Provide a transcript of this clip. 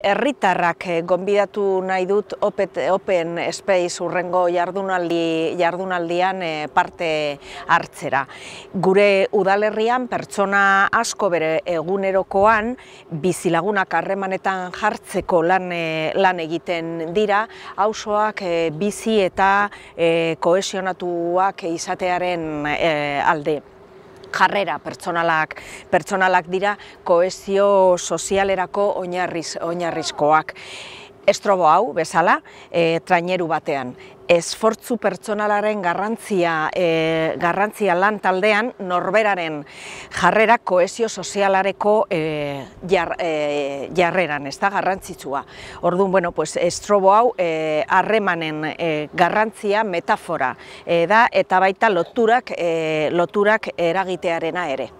Erritarrak eh, gonbidatu nahi dut Open Space urrengo jardunaldian eh, parte hartzera. Gure udalerrian pertsona asko bere egunerokoan bizilagunak harremanetan jartzeko lan eh, egiten dira, hausoak bizi eta kohesionatuak izatearen alde jarrera pertsonalak, pertsonalak dira kohesio sozialerako oinarriz, oinarrizkoak estrobo hau bezala e, traineru batean. Esfortzu pertsonalaren garrantzia, e, garrantzia lan taldean norberaren jarrera kohesio sozialareko e, jarreran, ez da garrantzitsua. Orduan, bueno, pues, estrobo hau harremanen e, garrantzia metafora da eta baita loturak, e, loturak eragitearena ere.